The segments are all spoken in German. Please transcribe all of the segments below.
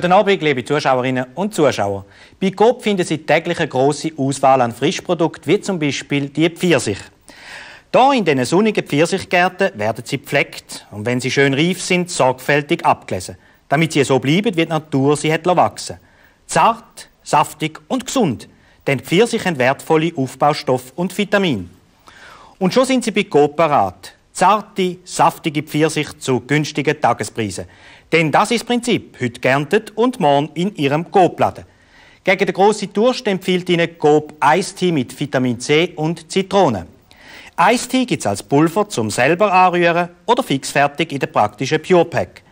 Guten Abend, liebe Zuschauerinnen und Zuschauer. Bei GOP finden Sie täglich eine grosse Auswahl an Frischprodukten, wie zum Beispiel die Pfirsich. Hier in diesen sonnigen Pfirsichgärten werden sie gepflegt und wenn sie schön reif sind, sorgfältig abgelesen. Damit sie so bleiben, wird die Natur sie hat wachsen Zart, saftig und gesund, denn Pfirsich haben wertvolle Aufbaustoffe und Vitamine. Und schon sind sie bei GOP parat. Zarte, saftige Pfirsich zu günstigen Tagespreisen. Denn das ist das Prinzip. Heute geerntet und morgen in Ihrem Coop-Laden. Gegen den grossen Durst empfiehlt Ihnen Coop Eistee mit Vitamin C und Zitrone. Eistee gibt es als Pulver zum selber anrühren oder fixfertig in der praktischen Pure Pack.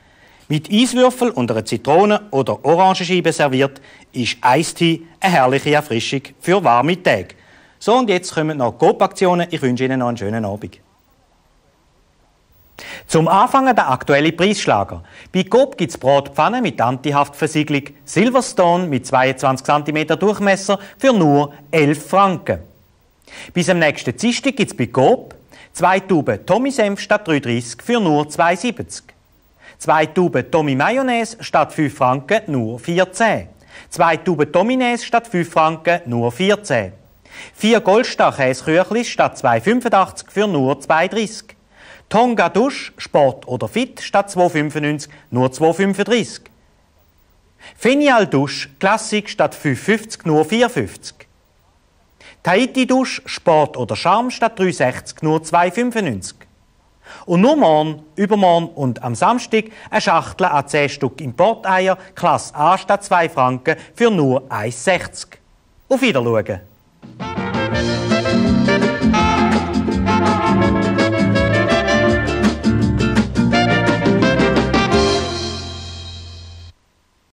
Mit Eiswürfel und einer Zitrone oder Orangenscheibe serviert, ist Eistee eine herrliche Erfrischung für warme Tage. So und jetzt kommen noch Coop-Aktionen. Ich wünsche Ihnen noch einen schönen Abend. Zum Anfangen der aktuelle Preisschlager. Bei Coop gibt es Brotpfanne mit Antihaftversiegelung Silverstone mit 22 cm Durchmesser für nur 11 Franken. Bis am nächsten Dienstag gibt es bei Coop zwei Tuben Tommy Senf statt 3,30 für nur 2,70. Zwei Tuben Tommy Mayonnaise statt 5 Franken nur 14. Zwei Tuben Dominäs statt 5 Franken nur 14. Vier Goldstar Käseküchlis statt 2,85 für nur 2,30. Tonga Dusch, Sport oder Fit statt 2,95 nur 2,35. Fenial Dusch, Klassik statt 5,50 nur 4,50. Tahiti Dusch, Sport oder Charme statt 3,60 nur 2,95. Und nur morgen, übermorgen und am Samstag eine Schachtel an 10 Stück Importeier, Klasse A statt 2 Franken für nur 1,60. Auf Wiedersehen!